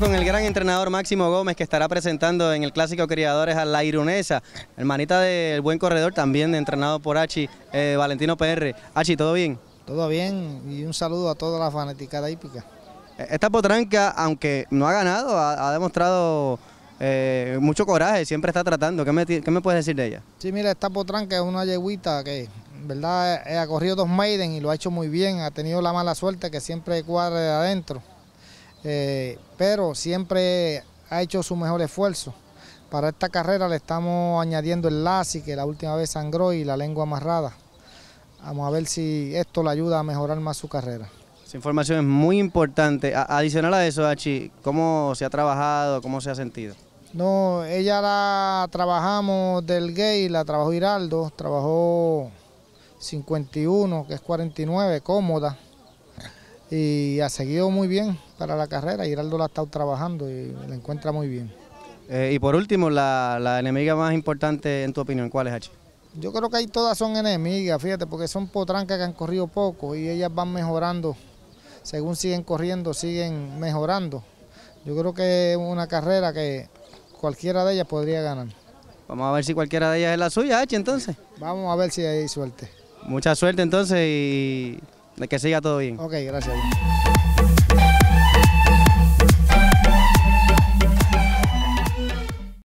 con el gran entrenador Máximo Gómez que estará presentando en el Clásico Criadores a la Irunesa, hermanita del buen corredor también entrenado por Hachi, eh, Valentino PR. Hachi, ¿todo bien? Todo bien y un saludo a toda la fanaticada hípica. Eh, esta potranca, aunque no ha ganado, ha, demostrado eh, mucho coraje, siempre está tratando. ¿Qué me, puedes decir de ella? Sí, mira, esta potranca es una yeguita que en verdad ha corrido dos maiden y lo ha hecho muy bien, ha tenido la mala suerte que siempre cuadra adentro eh, pero siempre ha hecho su mejor esfuerzo. Para esta carrera le estamos añadiendo el LASI, que la última vez sangró, y la lengua amarrada. Vamos a ver si esto le ayuda a mejorar más su carrera. Esa información es muy importante. adicional a eso, Hachi, ¿cómo se ha trabajado, cómo se ha sentido? No, ella la trabajamos del gay, la trabajó Hiraldo, trabajó 51, que es 49, cómoda, y ha seguido muy bien para la carrera. Giraldo la ha estado trabajando y la encuentra muy bien. Eh, y por último, la, la, enemiga más importante en tu opinión, ¿cuál es H? Yo creo que ahí todas son enemigas, fíjate, porque son potrancas que han corrido poco y ellas van mejorando. Según siguen corriendo, siguen mejorando. Yo creo que es una carrera que cualquiera de ellas podría ganar. Vamos a ver si cualquiera de ellas es la suya, H, entonces. Vamos a ver si hay suerte. Mucha suerte entonces y de que siga todo bien. Ok, gracias.